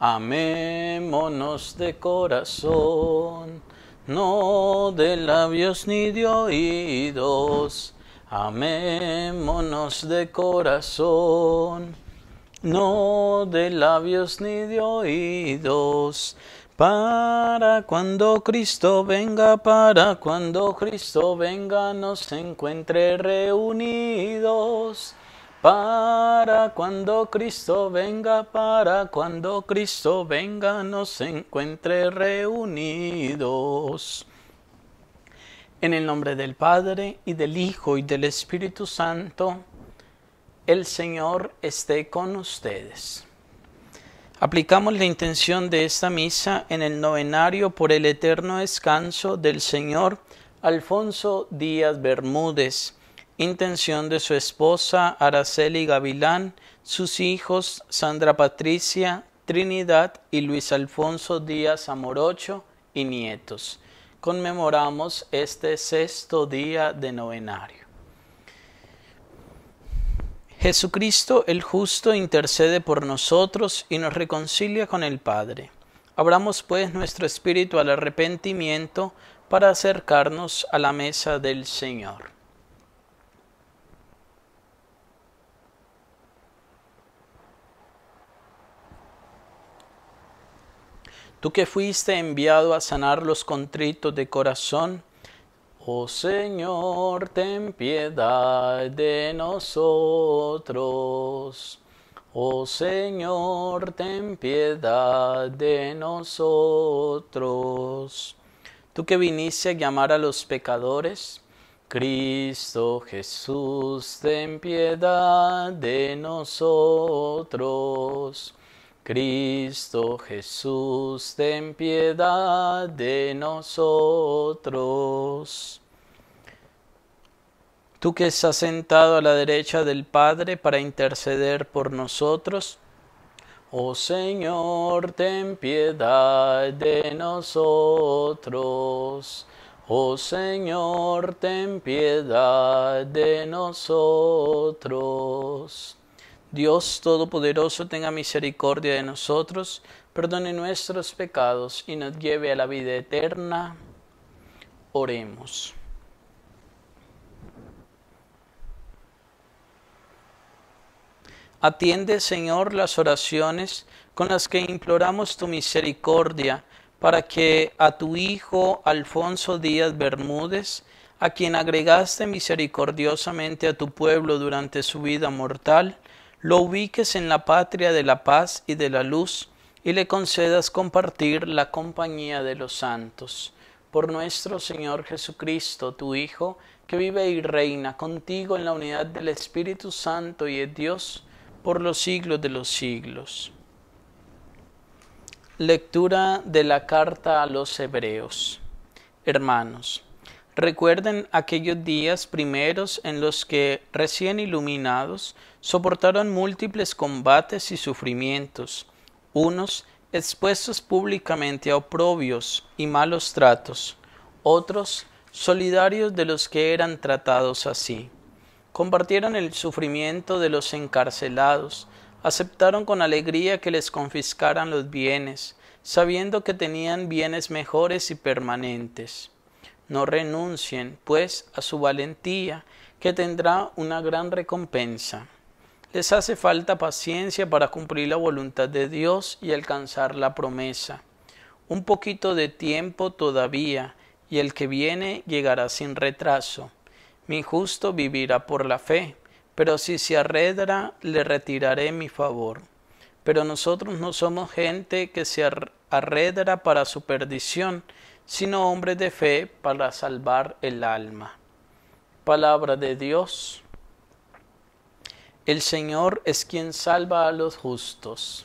Amémonos de corazón, no de labios ni de oídos. Amémonos de corazón, no de labios ni de oídos. Para cuando Cristo venga, para cuando Cristo venga, nos encuentre reunidos. Para cuando Cristo venga, para cuando Cristo venga, nos encuentre reunidos. En el nombre del Padre y del Hijo y del Espíritu Santo, el Señor esté con ustedes. Aplicamos la intención de esta misa en el novenario por el eterno descanso del Señor Alfonso Díaz Bermúdez intención de su esposa Araceli Gavilán, sus hijos Sandra Patricia, Trinidad y Luis Alfonso Díaz Amorocho y nietos. Conmemoramos este sexto día de novenario. Jesucristo el justo intercede por nosotros y nos reconcilia con el Padre. Abramos pues nuestro espíritu al arrepentimiento para acercarnos a la mesa del Señor. Tú que fuiste enviado a sanar los contritos de corazón, Oh Señor, ten piedad de nosotros. Oh Señor, ten piedad de nosotros. Tú que viniste a llamar a los pecadores, Cristo Jesús, ten piedad de nosotros. Cristo Jesús, ten piedad de nosotros. Tú que estás sentado a la derecha del Padre para interceder por nosotros, oh Señor, ten piedad de nosotros. Oh Señor, ten piedad de nosotros. Dios Todopoderoso tenga misericordia de nosotros, perdone nuestros pecados y nos lleve a la vida eterna. Oremos. Atiende, Señor, las oraciones con las que imploramos tu misericordia, para que a tu Hijo Alfonso Díaz Bermúdez, a quien agregaste misericordiosamente a tu pueblo durante su vida mortal, lo ubiques en la patria de la paz y de la luz, y le concedas compartir la compañía de los santos. Por nuestro Señor Jesucristo, tu Hijo, que vive y reina contigo en la unidad del Espíritu Santo y es Dios, por los siglos de los siglos. Lectura de la carta a los Hebreos. Hermanos, recuerden aquellos días primeros en los que, recién iluminados, soportaron múltiples combates y sufrimientos, unos expuestos públicamente a oprobios y malos tratos, otros solidarios de los que eran tratados así. Compartieron el sufrimiento de los encarcelados, aceptaron con alegría que les confiscaran los bienes, sabiendo que tenían bienes mejores y permanentes. No renuncien, pues, a su valentía, que tendrá una gran recompensa. Les hace falta paciencia para cumplir la voluntad de Dios y alcanzar la promesa. Un poquito de tiempo todavía, y el que viene llegará sin retraso. Mi justo vivirá por la fe, pero si se arredra, le retiraré mi favor. Pero nosotros no somos gente que se arredra para su perdición, sino hombres de fe para salvar el alma. Palabra de Dios. El Señor es quien salva a los justos.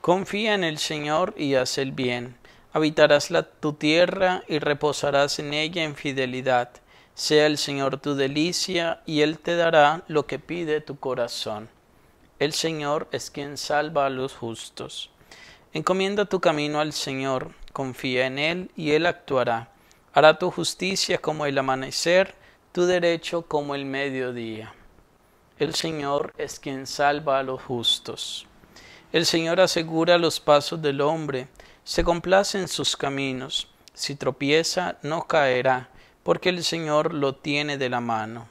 Confía en el Señor y haz el bien. Habitarás la, tu tierra y reposarás en ella en fidelidad. Sea el Señor tu delicia y Él te dará lo que pide tu corazón. El Señor es quien salva a los justos. Encomienda tu camino al Señor, confía en Él y Él actuará. Hará tu justicia como el amanecer tu derecho como el mediodía. El Señor es quien salva a los justos. El Señor asegura los pasos del hombre, se complace en sus caminos, si tropieza no caerá, porque el Señor lo tiene de la mano.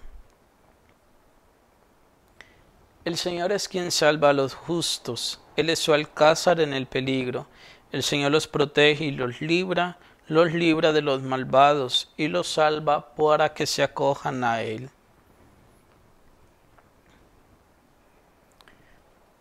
El Señor es quien salva a los justos, Él es su alcázar en el peligro, el Señor los protege y los libra, los libra de los malvados y los salva para que se acojan a Él.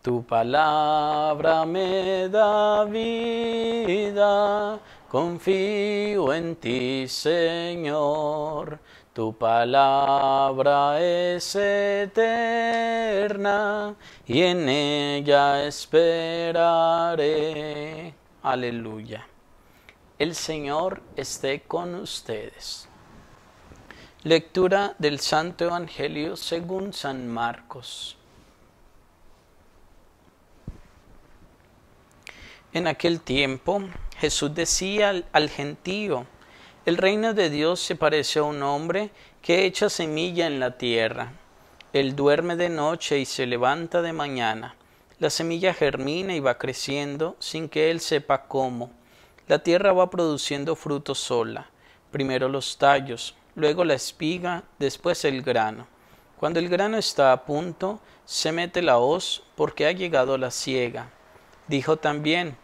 Tu palabra me da vida, confío en ti, Señor. Tu palabra es eterna y en ella esperaré. Aleluya. El Señor esté con ustedes. Lectura del Santo Evangelio según San Marcos. En aquel tiempo Jesús decía al, gentío, el reino de Dios se parece a un hombre que echa semilla en la tierra. Él duerme de noche y se levanta de mañana. La semilla germina y va creciendo sin que él sepa cómo la tierra va produciendo fruto sola, primero los tallos, luego la espiga, después el grano. Cuando el grano está a punto, se mete la hoz porque ha llegado la siega. Dijo también,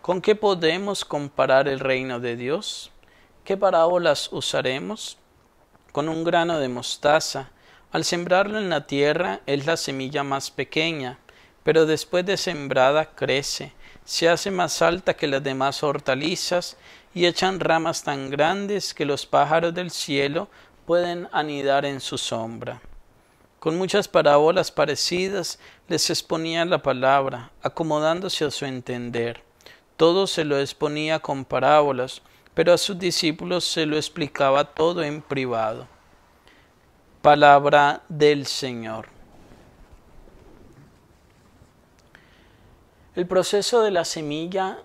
¿con qué podemos comparar el reino de Dios? ¿Qué parábolas usaremos? Con un grano de mostaza. Al sembrarlo en la tierra es la semilla más pequeña, pero después de sembrada crece se hace más alta que las demás hortalizas y echan ramas tan grandes que los pájaros del cielo pueden anidar en su sombra. Con muchas parábolas parecidas les exponía la palabra, acomodándose a su entender. Todo se lo exponía con parábolas, pero a sus discípulos se lo explicaba todo en privado. Palabra del Señor. El proceso de la semilla,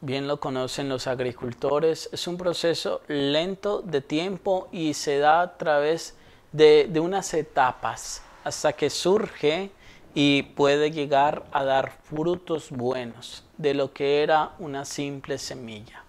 bien lo conocen los agricultores, es un proceso lento de tiempo y se da a través de, unas etapas hasta que surge y puede llegar a dar frutos buenos de lo que era una simple semilla.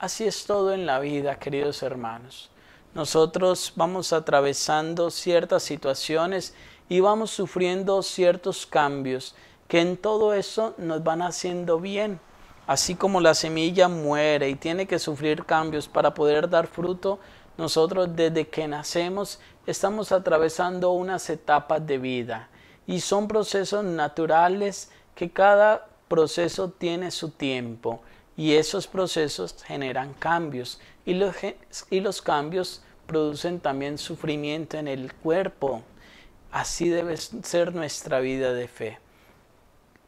Así es todo en la vida, queridos hermanos. Nosotros vamos atravesando ciertas situaciones y vamos sufriendo ciertos cambios que en todo eso nos van haciendo bien. Así como la semilla muere y tiene que sufrir cambios para poder dar fruto, nosotros desde que nacemos estamos atravesando unas etapas de vida y son procesos naturales que cada proceso tiene su tiempo y esos procesos generan cambios y los, y los cambios producen también sufrimiento en el cuerpo. Así debe ser nuestra vida de fe.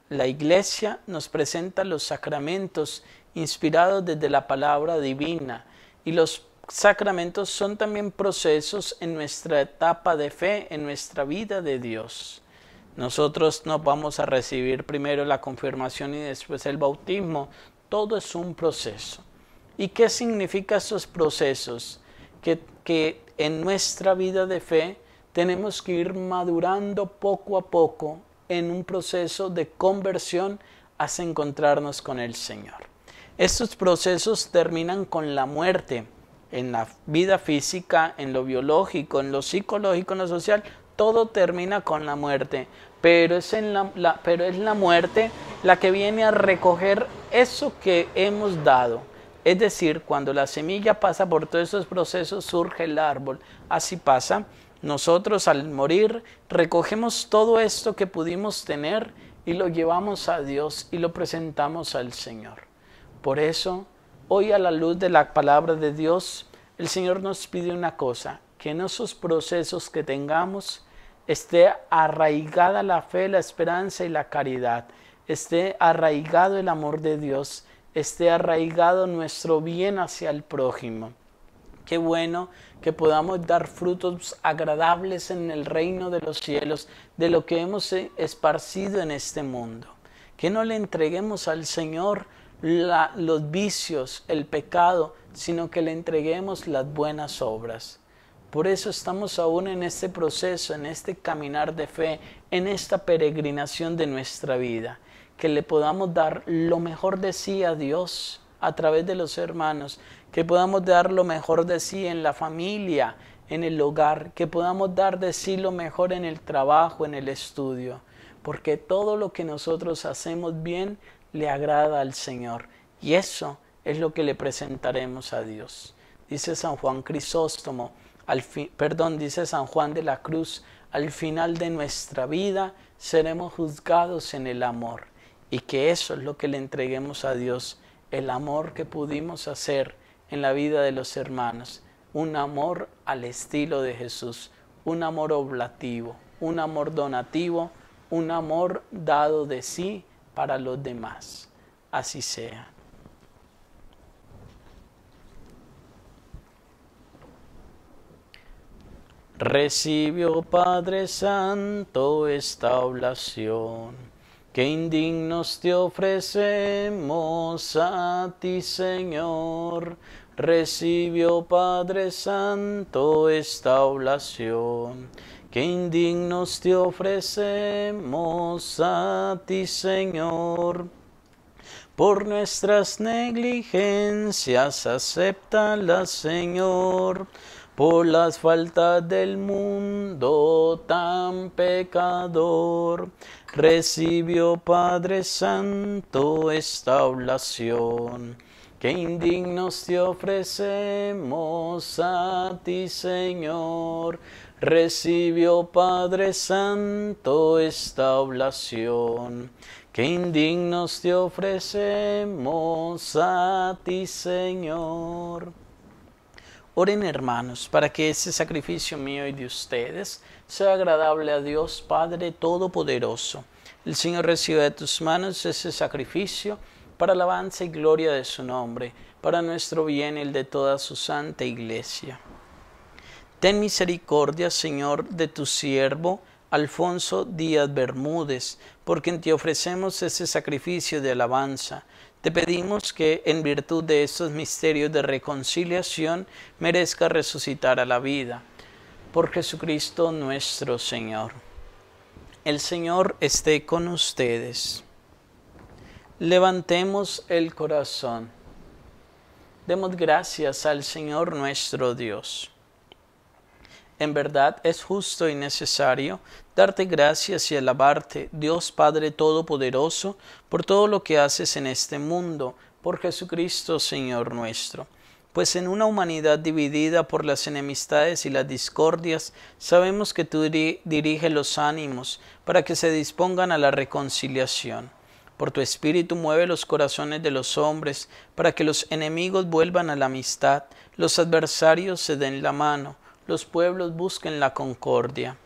La Iglesia nos presenta los sacramentos inspirados desde la palabra divina y los sacramentos son también procesos en nuestra etapa de fe, en nuestra vida de Dios. Nosotros no vamos a recibir primero la confirmación y después el bautismo. Todo es un proceso. ¿Y qué significa esos procesos? Que, que en nuestra vida de fe tenemos que ir madurando poco a poco en un proceso de conversión hasta encontrarnos con el Señor. Estos procesos terminan con la muerte en la vida física, en lo biológico, en lo psicológico, en lo social, todo termina con la muerte, pero es, pero es la muerte la que viene a recoger eso que hemos dado. Es decir, cuando la semilla pasa por todos esos procesos surge el árbol. Así pasa nosotros al morir recogemos todo esto que pudimos tener y lo llevamos a Dios y lo presentamos al Señor. Por eso, hoy a la luz de la palabra de Dios, el Señor nos pide una cosa, que en esos procesos que tengamos esté arraigada la fe, la esperanza y la caridad, esté arraigado el amor de Dios, esté arraigado nuestro bien hacia el prójimo. Qué bueno que podamos dar frutos agradables en el reino de los cielos de lo que hemos esparcido en este mundo. Que no le entreguemos al Señor los vicios, el pecado, sino que le entreguemos las buenas obras. Por eso estamos aún en este proceso, en este caminar de fe, en esta peregrinación de nuestra vida, que le podamos dar lo mejor de sí a Dios a través de los hermanos, que podamos dar lo mejor de sí en la familia, en el hogar, que podamos dar de sí lo mejor en el trabajo, en el estudio, porque todo lo que nosotros hacemos bien le agrada al Señor y eso es lo que le presentaremos a Dios. Dice San Juan Crisóstomo, perdón, dice San Juan de la Cruz, al final de nuestra vida seremos juzgados en el amor y que eso es lo que le entreguemos a Dios el amor que pudimos hacer en la vida de los hermanos, un amor al estilo de Jesús, un amor oblativo, un amor donativo, un amor dado de sí para los demás. Así sea. Recibió Padre Santo esta oblación que indignos te ofrecemos a ti, Señor. Recibió, Padre Santo, esta oración... Que indignos te ofrecemos a ti, Señor. Por nuestras negligencias, acepta la, Señor por las faltas del mundo tan pecador, recibió Padre Santo esta oblación. Que indignos te ofrecemos a ti, Señor. Recibió Padre Santo esta oblación. Que indignos te ofrecemos a ti, Señor. Oren hermanos para que ese sacrificio mío y de ustedes sea agradable a Dios Padre Todopoderoso. El Señor reciba de tus manos ese sacrificio para alabanza y gloria de su nombre, para nuestro bien y el de toda su santa iglesia. Ten misericordia, Señor, de tu siervo, Alfonso Díaz Bermúdez, porque en ti ofrecemos ese sacrificio de alabanza te pedimos que, en virtud de estos misterios de reconciliación, merezca resucitar a la vida. Por Jesucristo nuestro Señor. El Señor esté con ustedes. Levantemos el corazón. Demos gracias al Señor nuestro Dios. En verdad es justo y necesario, darte gracias y alabarte, Dios Padre Todopoderoso, por todo lo que haces en este mundo, por Jesucristo, Señor nuestro. Pues en una humanidad dividida por las enemistades y las discordias, sabemos que tú diriges los ánimos para que se dispongan a la reconciliación. Por tu espíritu mueve los corazones de los hombres para que los enemigos vuelvan a la amistad, los adversarios se den la mano, los pueblos busquen la concordia.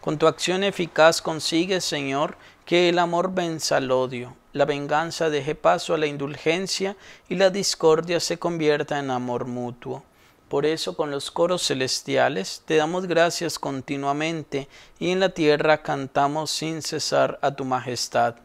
Con tu acción eficaz consigues, Señor, que el amor venza al odio, la venganza deje paso a la indulgencia y la discordia se convierta en amor mutuo. Por eso con los coros celestiales te damos gracias continuamente y en la tierra cantamos sin cesar a tu majestad.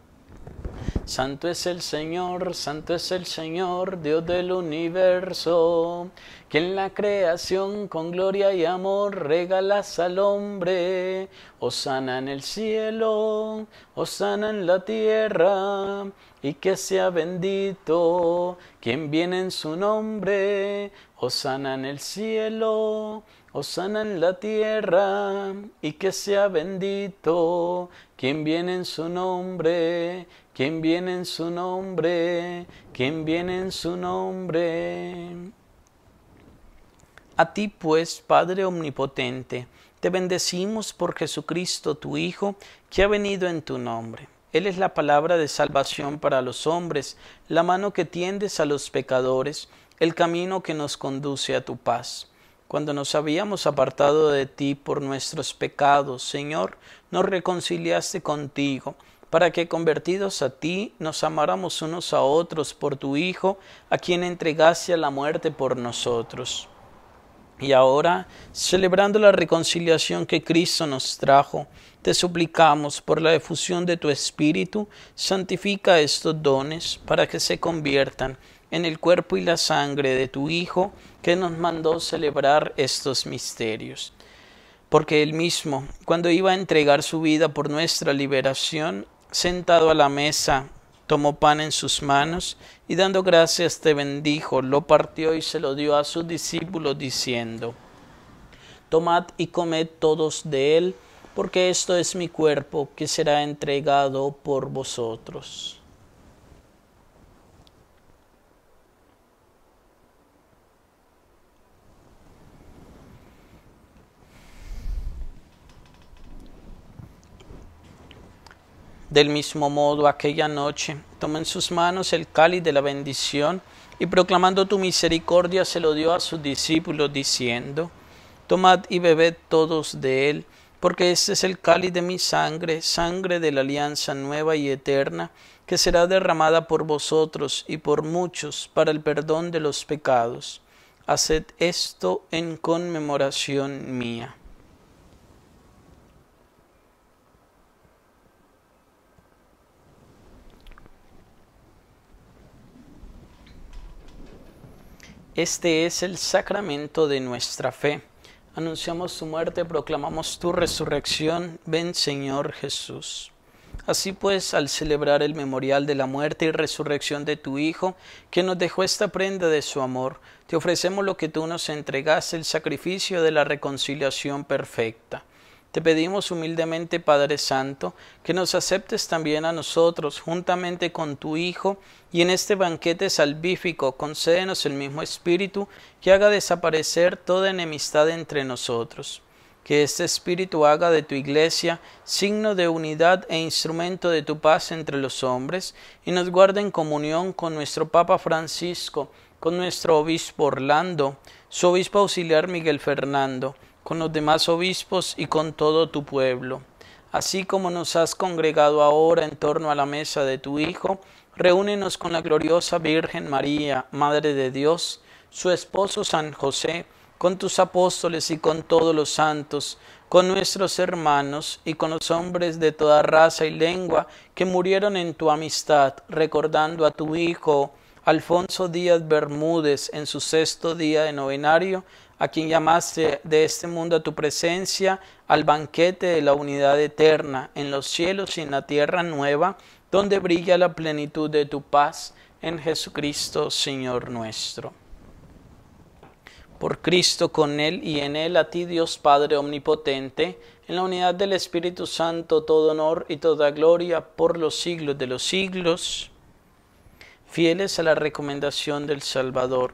Santo es el Señor, santo es el Señor, Dios del universo, que en la creación con gloria y amor regalas al hombre. Osana en el cielo, osana en la tierra, y que sea bendito quien viene en su nombre. Osana en el cielo, Osana en la tierra y que sea bendito quien viene en su nombre. ¿Quién viene en su nombre? ¿Quién viene en su nombre? A ti pues, Padre Omnipotente, te bendecimos por Jesucristo, tu Hijo, que ha venido en tu nombre. Él es la palabra de salvación para los hombres, la mano que tiendes a los pecadores, el camino que nos conduce a tu paz. Cuando nos habíamos apartado de ti por nuestros pecados, Señor, nos reconciliaste contigo para que convertidos a ti nos amáramos unos a otros por tu Hijo, a quien entregaste a la muerte por nosotros. Y ahora, celebrando la reconciliación que Cristo nos trajo, te suplicamos por la efusión de tu Espíritu, santifica estos dones para que se conviertan en el cuerpo y la sangre de tu Hijo, que nos mandó celebrar estos misterios. Porque él mismo, cuando iba a entregar su vida por nuestra liberación, sentado a la mesa, tomó pan en sus manos y dando gracias te bendijo, lo partió y se lo dio a sus discípulos diciendo, Tomad y comed todos de él, porque esto es mi cuerpo que será entregado por vosotros. Del mismo modo, aquella noche, tomó en sus manos el cáliz de la bendición y proclamando tu misericordia se lo dio a sus discípulos, diciendo, Tomad y bebed todos de él, porque este es el cáliz de mi sangre, sangre de la alianza nueva y eterna, que será derramada por vosotros y por muchos para el perdón de los pecados. Haced esto en conmemoración mía. Este es el sacramento de nuestra fe. Anunciamos tu muerte, proclamamos tu resurrección. Ven Señor Jesús. Así pues, al celebrar el memorial de la muerte y resurrección de tu Hijo, que nos dejó esta prenda de su amor, te ofrecemos lo que tú nos entregaste, el sacrificio de la reconciliación perfecta. Te pedimos humildemente, Padre Santo, que nos aceptes también a nosotros, juntamente con tu Hijo, y en este banquete salvífico concédenos el mismo Espíritu que haga desaparecer toda enemistad entre nosotros. Que este Espíritu haga de tu Iglesia signo de unidad e instrumento de tu paz entre los hombres, y nos guarde en comunión con nuestro Papa Francisco, con nuestro Obispo Orlando, su Obispo Auxiliar Miguel Fernando, con los demás obispos y con todo tu pueblo. Así como nos has congregado ahora en torno a la mesa de tu Hijo, reúnenos con la gloriosa Virgen María, Madre de Dios, su esposo San José, con tus apóstoles y con todos los santos, con nuestros hermanos y con los hombres de toda raza y lengua que murieron en tu amistad, recordando a tu Hijo, Alfonso Díaz Bermúdez, en su sexto día de novenario, a quien llamaste de este mundo a tu presencia, al banquete de la unidad eterna, en los cielos y en la tierra nueva, donde brilla la plenitud de tu paz, en Jesucristo, Señor nuestro. Por Cristo, con Él y en Él, a ti Dios Padre Omnipotente, en la unidad del Espíritu Santo, todo honor y toda gloria por los siglos de los siglos, fieles a la recomendación del Salvador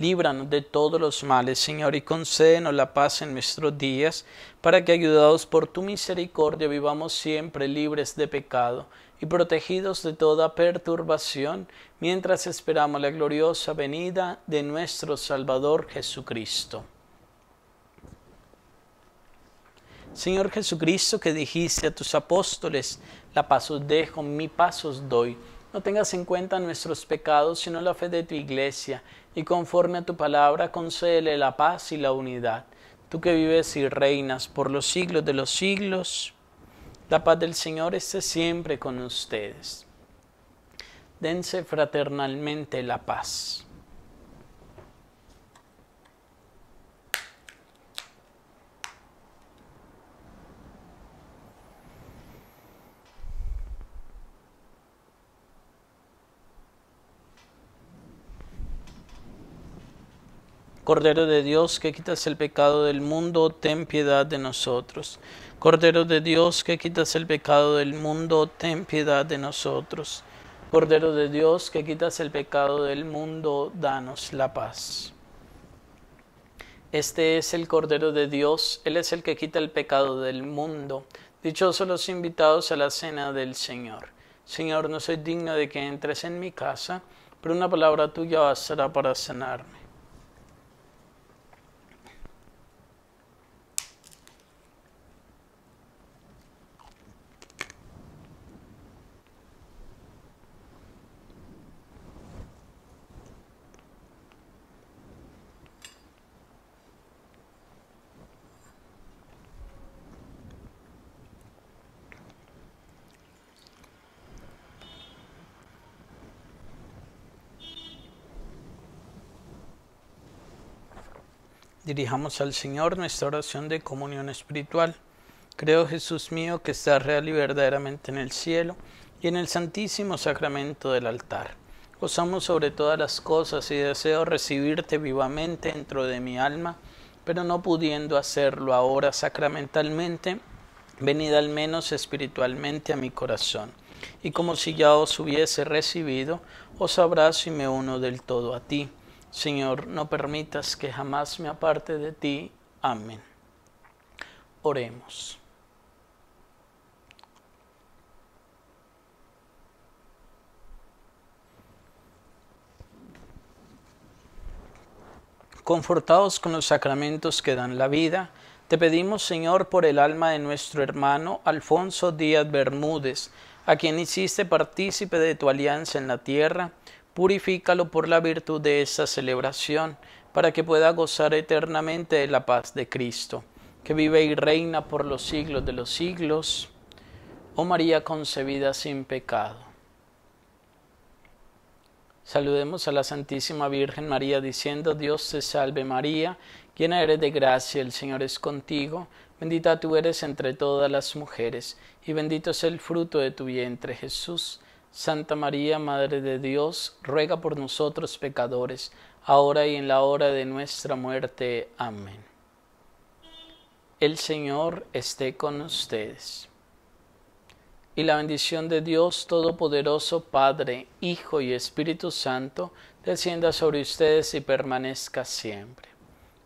líbranos de todos los males, Señor, y concédenos la paz en nuestros días, para que, ayudados por tu misericordia, vivamos siempre libres de pecado y protegidos de toda perturbación, mientras esperamos la gloriosa venida de nuestro Salvador Jesucristo. Señor Jesucristo, que dijiste a tus apóstoles, la paz os dejo, mi paz os doy no tengas en cuenta nuestros pecados, sino la fe de tu iglesia, y conforme a tu palabra concédele la paz y la unidad. Tú que vives y reinas por los siglos de los siglos, la paz del Señor esté siempre con ustedes. Dense fraternalmente la paz. Cordero de Dios, que quitas el pecado del mundo, ten piedad de nosotros. Cordero de Dios, que quitas el pecado del mundo, ten piedad de nosotros. Cordero de Dios, que quitas el pecado del mundo, danos la paz. Este es el Cordero de Dios, Él es el que quita el pecado del mundo. Dichosos los invitados a la cena del Señor. Señor, no soy digno de que entres en mi casa, pero una palabra tuya bastará para cenarme. Dirijamos al Señor nuestra oración de comunión espiritual. Creo, Jesús mío, que estás real y verdaderamente en el cielo y en el santísimo sacramento del altar. amo sobre todas las cosas y deseo recibirte vivamente dentro de mi alma, pero no pudiendo hacerlo ahora sacramentalmente, venid al menos espiritualmente a mi corazón. Y como si ya os hubiese recibido, os abrazo y me uno del todo a ti Señor, no permitas que jamás me aparte de ti. Amén. Oremos. Confortados con los sacramentos que dan la vida, te pedimos, Señor, por el alma de nuestro hermano Alfonso Díaz Bermúdez, a quien hiciste partícipe de tu alianza en la tierra, purifícalo por la virtud de esta celebración, para que pueda gozar eternamente de la paz de Cristo, que vive y reina por los siglos de los siglos. Oh María concebida sin pecado. Saludemos a la Santísima Virgen María diciendo, Dios te salve María, llena eres de gracia, el Señor es contigo, bendita tú eres entre todas las mujeres, y bendito es el fruto de tu vientre Jesús. Santa María, Madre de Dios, ruega por nosotros pecadores, ahora y en la hora de nuestra muerte. Amén. El Señor esté con ustedes. Y la bendición de Dios Todopoderoso, Padre, Hijo y Espíritu Santo, descienda sobre ustedes y permanezca siempre.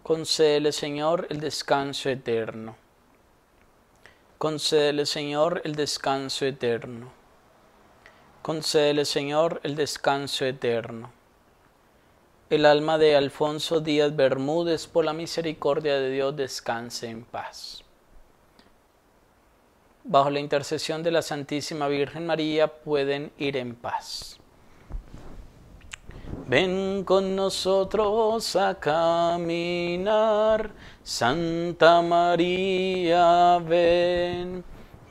Concédele, Señor, el descanso eterno. Concédele, Señor, el descanso eterno concede Señor, el descanso eterno. El alma de Alfonso Díaz Bermúdez, por la misericordia de Dios, descanse en paz. Bajo la intercesión de la Santísima Virgen María, pueden ir en paz. Ven con nosotros a caminar, Santa María, ven.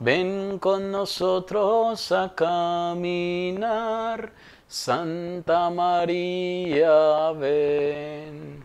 Ven con nosotros a caminar, Santa María, ven.